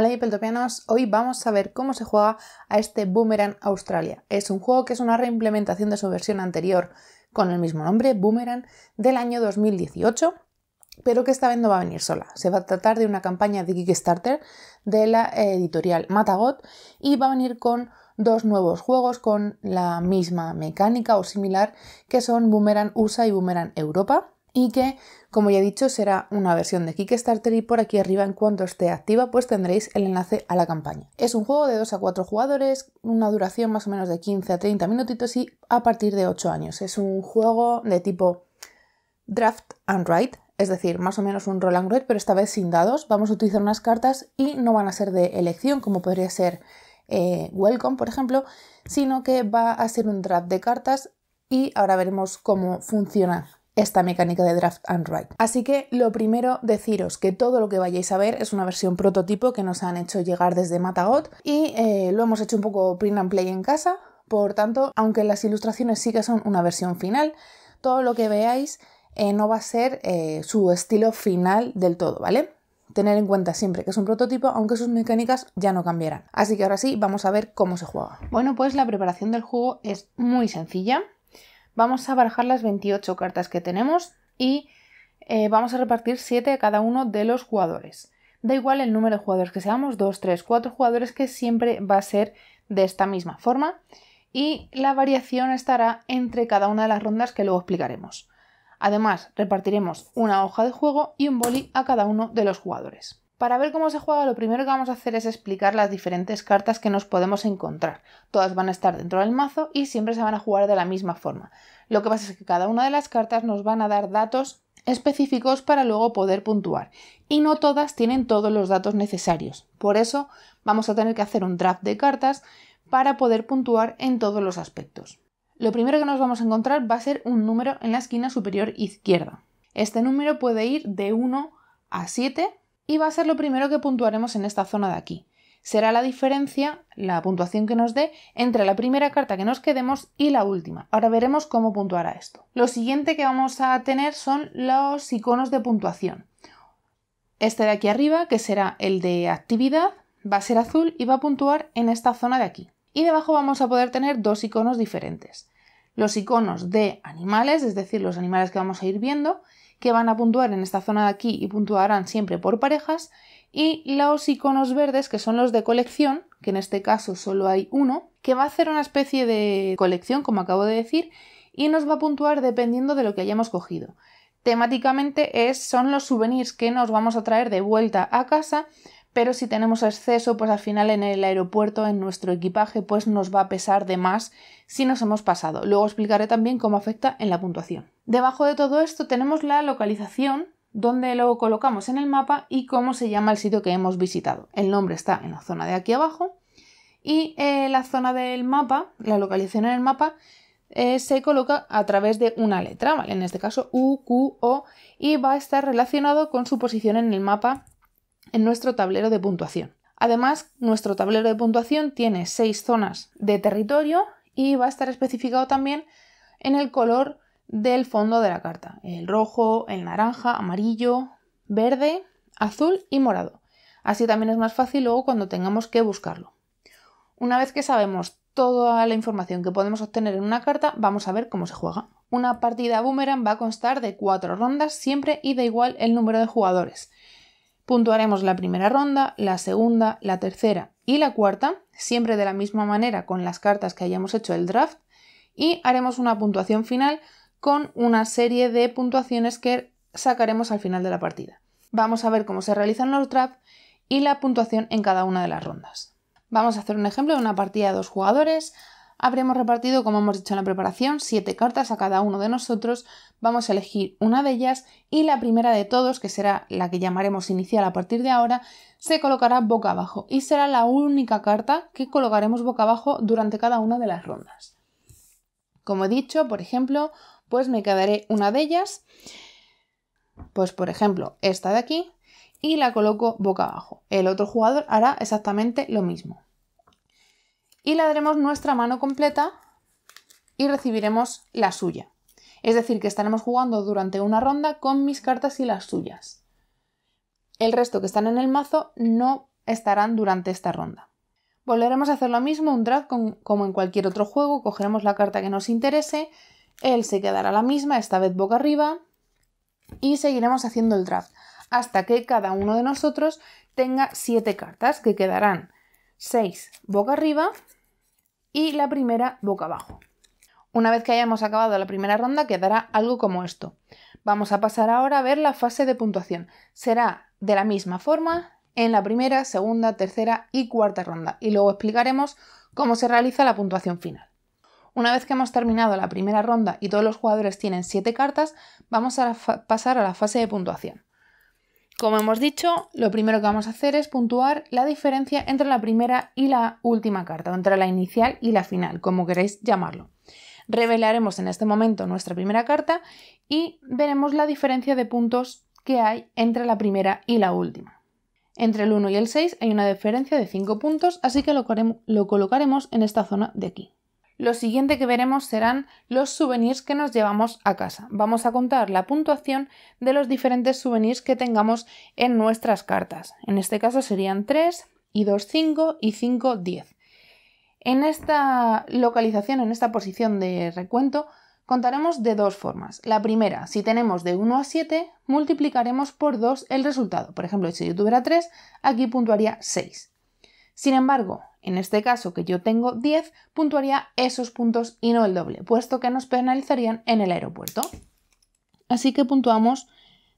Hola Peltopianos, hoy vamos a ver cómo se juega a este Boomerang Australia. Es un juego que es una reimplementación de su versión anterior con el mismo nombre, Boomerang, del año 2018, pero que esta vez no va a venir sola. Se va a tratar de una campaña de Kickstarter de la editorial Matagot y va a venir con dos nuevos juegos con la misma mecánica o similar que son Boomerang USA y Boomerang Europa y que, como ya he dicho, será una versión de Kickstarter y por aquí arriba en cuanto esté activa pues tendréis el enlace a la campaña. Es un juego de 2 a 4 jugadores, una duración más o menos de 15 a 30 minutitos y a partir de 8 años. Es un juego de tipo draft and write, es decir, más o menos un roll and write, pero esta vez sin dados. Vamos a utilizar unas cartas y no van a ser de elección como podría ser eh, Welcome, por ejemplo, sino que va a ser un draft de cartas y ahora veremos cómo funciona esta mecánica de draft and write. Así que lo primero deciros que todo lo que vayáis a ver es una versión prototipo que nos han hecho llegar desde Matagot y eh, lo hemos hecho un poco print and play en casa, por tanto, aunque las ilustraciones sí que son una versión final, todo lo que veáis eh, no va a ser eh, su estilo final del todo, ¿vale? Tener en cuenta siempre que es un prototipo, aunque sus mecánicas ya no cambiarán. Así que ahora sí, vamos a ver cómo se juega. Bueno, pues la preparación del juego es muy sencilla. Vamos a barajar las 28 cartas que tenemos y eh, vamos a repartir 7 a cada uno de los jugadores. Da igual el número de jugadores que seamos, 2, 3, 4 jugadores, que siempre va a ser de esta misma forma. Y la variación estará entre cada una de las rondas que luego explicaremos. Además, repartiremos una hoja de juego y un boli a cada uno de los jugadores. Para ver cómo se juega, lo primero que vamos a hacer es explicar las diferentes cartas que nos podemos encontrar. Todas van a estar dentro del mazo y siempre se van a jugar de la misma forma. Lo que pasa es que cada una de las cartas nos van a dar datos específicos para luego poder puntuar. Y no todas tienen todos los datos necesarios. Por eso vamos a tener que hacer un draft de cartas para poder puntuar en todos los aspectos. Lo primero que nos vamos a encontrar va a ser un número en la esquina superior izquierda. Este número puede ir de 1 a 7 y va a ser lo primero que puntuaremos en esta zona de aquí. Será la diferencia, la puntuación que nos dé, entre la primera carta que nos quedemos y la última. Ahora veremos cómo puntuará esto. Lo siguiente que vamos a tener son los iconos de puntuación. Este de aquí arriba, que será el de actividad, va a ser azul y va a puntuar en esta zona de aquí. Y debajo vamos a poder tener dos iconos diferentes. Los iconos de animales, es decir, los animales que vamos a ir viendo, que van a puntuar en esta zona de aquí y puntuarán siempre por parejas, y los iconos verdes, que son los de colección, que en este caso solo hay uno, que va a hacer una especie de colección, como acabo de decir, y nos va a puntuar dependiendo de lo que hayamos cogido. Temáticamente es, son los souvenirs que nos vamos a traer de vuelta a casa pero si tenemos exceso, pues al final en el aeropuerto, en nuestro equipaje, pues nos va a pesar de más si nos hemos pasado. Luego explicaré también cómo afecta en la puntuación. Debajo de todo esto tenemos la localización, donde lo colocamos en el mapa y cómo se llama el sitio que hemos visitado. El nombre está en la zona de aquí abajo y eh, la zona del mapa, la localización en el mapa, eh, se coloca a través de una letra, ¿vale? En este caso U, Q, O, y va a estar relacionado con su posición en el mapa en nuestro tablero de puntuación. Además, nuestro tablero de puntuación tiene seis zonas de territorio y va a estar especificado también en el color del fondo de la carta. El rojo, el naranja, amarillo, verde, azul y morado. Así también es más fácil luego cuando tengamos que buscarlo. Una vez que sabemos toda la información que podemos obtener en una carta, vamos a ver cómo se juega. Una partida boomerang va a constar de cuatro rondas siempre y da igual el número de jugadores. Puntuaremos la primera ronda, la segunda, la tercera y la cuarta, siempre de la misma manera con las cartas que hayamos hecho el draft, y haremos una puntuación final con una serie de puntuaciones que sacaremos al final de la partida. Vamos a ver cómo se realizan los drafts y la puntuación en cada una de las rondas. Vamos a hacer un ejemplo de una partida de dos jugadores. Habremos repartido, como hemos dicho en la preparación, siete cartas a cada uno de nosotros. Vamos a elegir una de ellas y la primera de todos, que será la que llamaremos inicial a partir de ahora, se colocará boca abajo y será la única carta que colocaremos boca abajo durante cada una de las rondas. Como he dicho, por ejemplo, pues me quedaré una de ellas, pues por ejemplo esta de aquí, y la coloco boca abajo. El otro jugador hará exactamente lo mismo y le daremos nuestra mano completa y recibiremos la suya. Es decir, que estaremos jugando durante una ronda con mis cartas y las suyas. El resto que están en el mazo no estarán durante esta ronda. Volveremos a hacer lo mismo, un draft como en cualquier otro juego, cogeremos la carta que nos interese, él se quedará la misma, esta vez boca arriba, y seguiremos haciendo el draft hasta que cada uno de nosotros tenga siete cartas que quedarán 6 boca arriba y la primera boca abajo. Una vez que hayamos acabado la primera ronda quedará algo como esto. Vamos a pasar ahora a ver la fase de puntuación. Será de la misma forma en la primera, segunda, tercera y cuarta ronda y luego explicaremos cómo se realiza la puntuación final. Una vez que hemos terminado la primera ronda y todos los jugadores tienen 7 cartas, vamos a pasar a la fase de puntuación. Como hemos dicho, lo primero que vamos a hacer es puntuar la diferencia entre la primera y la última carta, entre la inicial y la final, como queréis llamarlo. Revelaremos en este momento nuestra primera carta y veremos la diferencia de puntos que hay entre la primera y la última. Entre el 1 y el 6 hay una diferencia de 5 puntos, así que lo colocaremos en esta zona de aquí. Lo siguiente que veremos serán los souvenirs que nos llevamos a casa. Vamos a contar la puntuación de los diferentes souvenirs que tengamos en nuestras cartas. En este caso serían 3 y 2, 5 y 5, 10. En esta localización, en esta posición de recuento, contaremos de dos formas. La primera, si tenemos de 1 a 7, multiplicaremos por 2 el resultado. Por ejemplo, si yo tuviera 3, aquí puntuaría 6. Sin embargo, en este caso que yo tengo 10, puntuaría esos puntos y no el doble, puesto que nos penalizarían en el aeropuerto. Así que puntuamos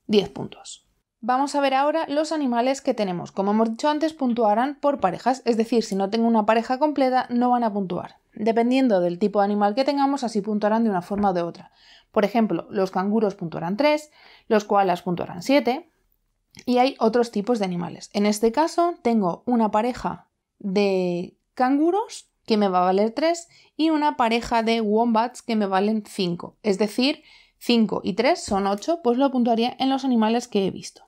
10 puntos. Vamos a ver ahora los animales que tenemos. Como hemos dicho antes, puntuarán por parejas, es decir, si no tengo una pareja completa, no van a puntuar. Dependiendo del tipo de animal que tengamos, así puntuarán de una forma o de otra. Por ejemplo, los canguros puntuarán 3, los koalas puntuarán 7, y hay otros tipos de animales. En este caso, tengo una pareja de canguros, que me va a valer 3, y una pareja de wombats, que me valen 5. Es decir, 5 y 3 son 8, pues lo puntuaría en los animales que he visto.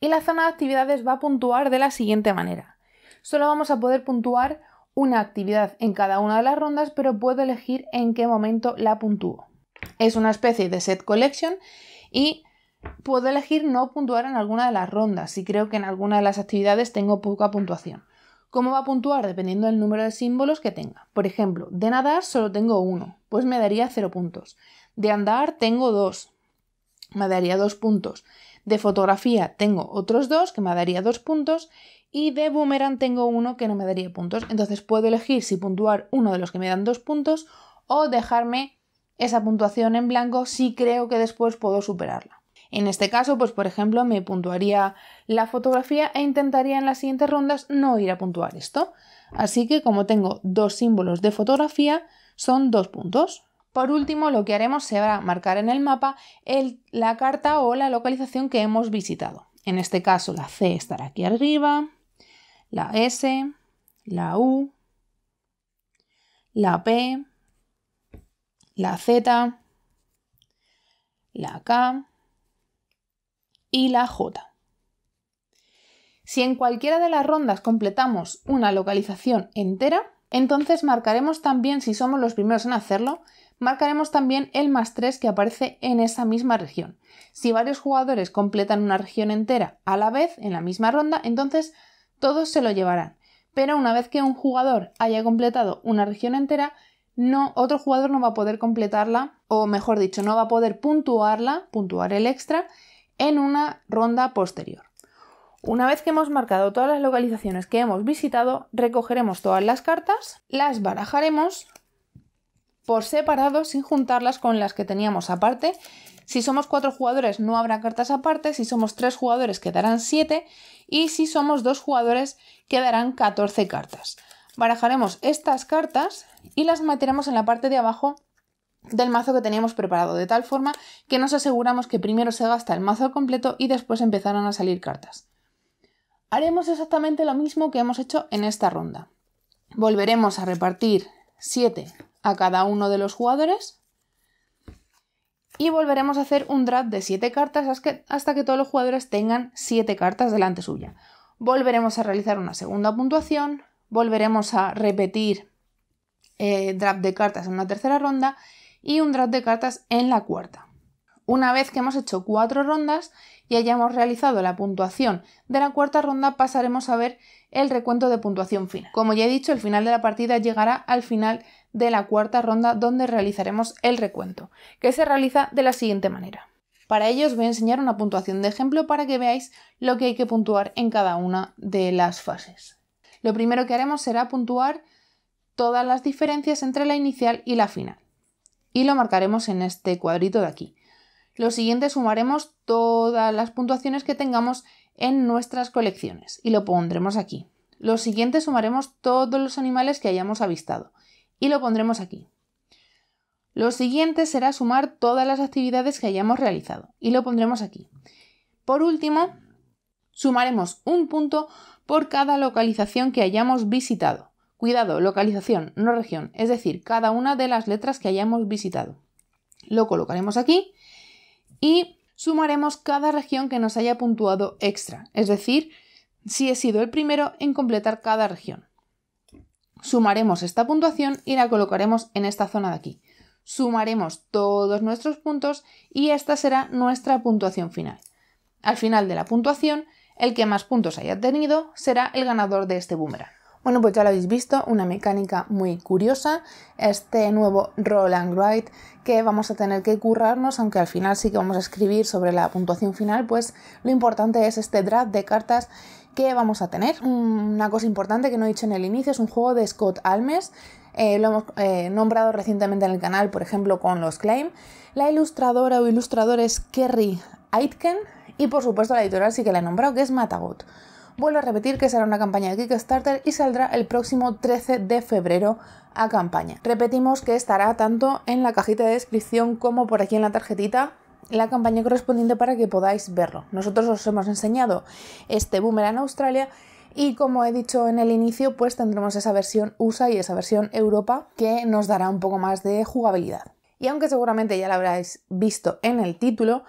Y la zona de actividades va a puntuar de la siguiente manera. Solo vamos a poder puntuar una actividad en cada una de las rondas, pero puedo elegir en qué momento la puntúo. Es una especie de set collection y puedo elegir no puntuar en alguna de las rondas si creo que en alguna de las actividades tengo poca puntuación. ¿Cómo va a puntuar? Dependiendo del número de símbolos que tenga. Por ejemplo, de nadar solo tengo uno, pues me daría 0 puntos. De andar tengo dos, me daría 2 puntos. De fotografía tengo otros dos, que me daría 2 puntos. Y de boomerang tengo uno que no me daría puntos. Entonces puedo elegir si puntuar uno de los que me dan dos puntos o dejarme esa puntuación en blanco si creo que después puedo superarla. En este caso, pues por ejemplo, me puntuaría la fotografía e intentaría en las siguientes rondas no ir a puntuar esto. Así que como tengo dos símbolos de fotografía, son dos puntos. Por último, lo que haremos será marcar en el mapa la carta o la localización que hemos visitado. En este caso, la C estará aquí arriba, la S, la U, la P, la Z, la K, y la J. Si en cualquiera de las rondas completamos una localización entera, entonces marcaremos también, si somos los primeros en hacerlo, marcaremos también el más 3 que aparece en esa misma región. Si varios jugadores completan una región entera a la vez en la misma ronda, entonces todos se lo llevarán. Pero una vez que un jugador haya completado una región entera, no, otro jugador no va a poder completarla, o mejor dicho, no va a poder puntuarla, puntuar el extra, en una ronda posterior. Una vez que hemos marcado todas las localizaciones que hemos visitado, recogeremos todas las cartas, las barajaremos por separado sin juntarlas con las que teníamos aparte. Si somos cuatro jugadores no habrá cartas aparte, si somos tres jugadores quedarán siete y si somos dos jugadores quedarán 14 cartas. Barajaremos estas cartas y las meteremos en la parte de abajo del mazo que teníamos preparado, de tal forma que nos aseguramos que primero se gasta el mazo completo y después empezaron a salir cartas. Haremos exactamente lo mismo que hemos hecho en esta ronda. Volveremos a repartir 7 a cada uno de los jugadores y volveremos a hacer un draft de 7 cartas hasta que todos los jugadores tengan 7 cartas delante suya. Volveremos a realizar una segunda puntuación, volveremos a repetir eh, draft de cartas en una tercera ronda y un draft de cartas en la cuarta. Una vez que hemos hecho cuatro rondas y hayamos realizado la puntuación de la cuarta ronda, pasaremos a ver el recuento de puntuación final. Como ya he dicho, el final de la partida llegará al final de la cuarta ronda donde realizaremos el recuento, que se realiza de la siguiente manera. Para ello os voy a enseñar una puntuación de ejemplo para que veáis lo que hay que puntuar en cada una de las fases. Lo primero que haremos será puntuar todas las diferencias entre la inicial y la final y lo marcaremos en este cuadrito de aquí. Lo siguiente sumaremos todas las puntuaciones que tengamos en nuestras colecciones y lo pondremos aquí. Lo siguiente sumaremos todos los animales que hayamos avistado y lo pondremos aquí. Lo siguiente será sumar todas las actividades que hayamos realizado y lo pondremos aquí. Por último, sumaremos un punto por cada localización que hayamos visitado Cuidado, localización, no región, es decir, cada una de las letras que hayamos visitado. Lo colocaremos aquí y sumaremos cada región que nos haya puntuado extra, es decir, si he sido el primero en completar cada región. Sumaremos esta puntuación y la colocaremos en esta zona de aquí. Sumaremos todos nuestros puntos y esta será nuestra puntuación final. Al final de la puntuación, el que más puntos haya tenido será el ganador de este boomerang. Bueno, pues ya lo habéis visto, una mecánica muy curiosa, este nuevo roll and write que vamos a tener que currarnos, aunque al final sí que vamos a escribir sobre la puntuación final, pues lo importante es este draft de cartas que vamos a tener. Una cosa importante que no he dicho en el inicio, es un juego de Scott Almes, eh, lo hemos eh, nombrado recientemente en el canal, por ejemplo, con los Claim. La ilustradora o ilustrador es Kerry Aitken y por supuesto la editorial sí que la he nombrado, que es Matagot. Vuelvo a repetir que será una campaña de Kickstarter y saldrá el próximo 13 de febrero a campaña. Repetimos que estará tanto en la cajita de descripción como por aquí en la tarjetita la campaña correspondiente para que podáis verlo. Nosotros os hemos enseñado este boomerang Australia y como he dicho en el inicio, pues tendremos esa versión USA y esa versión Europa que nos dará un poco más de jugabilidad. Y aunque seguramente ya la habráis visto en el título,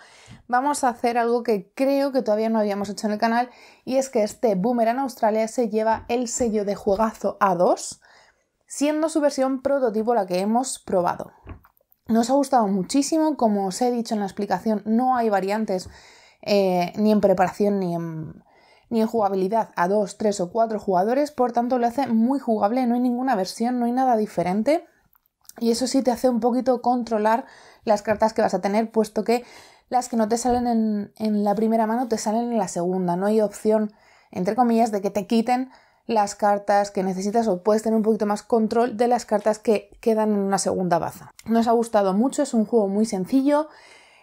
vamos a hacer algo que creo que todavía no habíamos hecho en el canal y es que este Boomerang Australia se lleva el sello de juegazo A2, siendo su versión prototipo la que hemos probado. Nos ha gustado muchísimo, como os he dicho en la explicación, no hay variantes eh, ni en preparación ni en, ni en jugabilidad a 2, 3 o 4 jugadores, por tanto lo hace muy jugable, no hay ninguna versión, no hay nada diferente. Y eso sí te hace un poquito controlar las cartas que vas a tener, puesto que las que no te salen en, la primera mano te salen en la segunda. No hay opción, entre comillas, de que te quiten las cartas que necesitas o puedes tener un poquito más control de las cartas que quedan en una segunda baza. Nos ha gustado mucho, es un juego muy sencillo.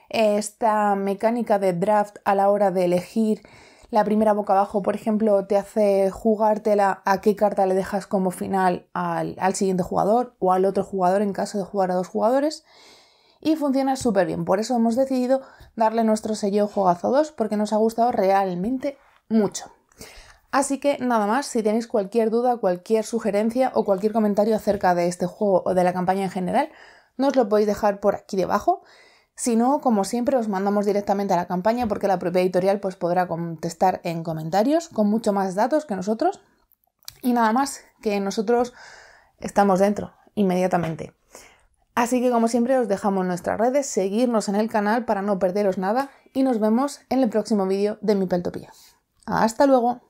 Esta mecánica de draft a la hora de elegir la primera boca abajo, por ejemplo, te hace jugártela a qué carta le dejas como final al, al siguiente jugador o al otro jugador en caso de jugar a dos jugadores y funciona súper bien. Por eso hemos decidido darle nuestro sello Juegazo 2 porque nos ha gustado realmente mucho. Así que nada más, si tenéis cualquier duda, cualquier sugerencia o cualquier comentario acerca de este juego o de la campaña en general, nos lo podéis dejar por aquí debajo. Si no, como siempre, os mandamos directamente a la campaña porque la propia editorial pues, podrá contestar en comentarios con mucho más datos que nosotros. Y nada más, que nosotros estamos dentro inmediatamente. Así que como siempre os dejamos nuestras redes, seguirnos en el canal para no perderos nada y nos vemos en el próximo vídeo de Mi Peltopía. ¡Hasta luego!